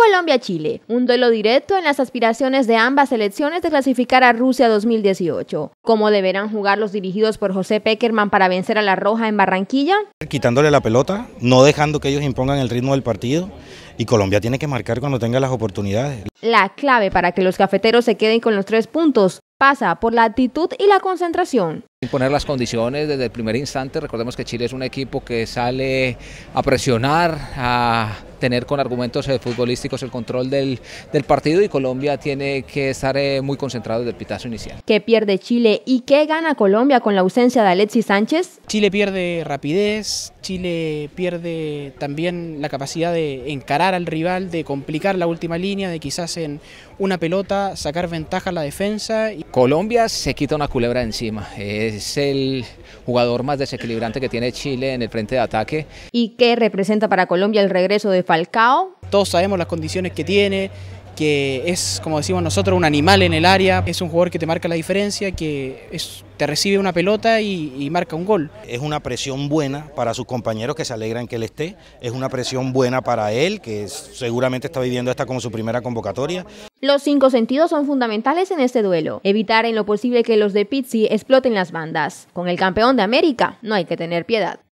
Colombia-Chile, un duelo directo en las aspiraciones de ambas selecciones de clasificar a Rusia 2018. ¿Cómo deberán jugar los dirigidos por José Peckerman para vencer a La Roja en Barranquilla? Quitándole la pelota, no dejando que ellos impongan el ritmo del partido y Colombia tiene que marcar cuando tenga las oportunidades. La clave para que los cafeteros se queden con los tres puntos pasa por la actitud y la concentración. Imponer las condiciones desde el primer instante, recordemos que Chile es un equipo que sale a presionar, a tener con argumentos eh, futbolísticos el control del, del, partido y Colombia tiene que estar eh, muy concentrado desde el pitazo inicial. ¿Qué pierde Chile y qué gana Colombia con la ausencia de Alexis Sánchez? Chile pierde rapidez, Chile pierde también la capacidad de encarar al rival, de complicar la última línea, de quizás en una pelota sacar ventaja a la defensa. Colombia se quita una culebra encima, es el jugador más desequilibrante que tiene Chile en el frente de ataque. ¿Y qué representa para Colombia el regreso de Falcao. Todos sabemos las condiciones que tiene, que es, como decimos nosotros, un animal en el área. Es un jugador que te marca la diferencia, que te recibe una pelota y, y, marca un gol. Es una presión buena para sus compañeros que se alegran que él esté. Es una presión buena para él, que seguramente está viviendo esta como su primera convocatoria. Los cinco sentidos son fundamentales en este duelo. Evitar en lo posible que los de Pizzi exploten las bandas. Con el campeón de América no hay que tener piedad.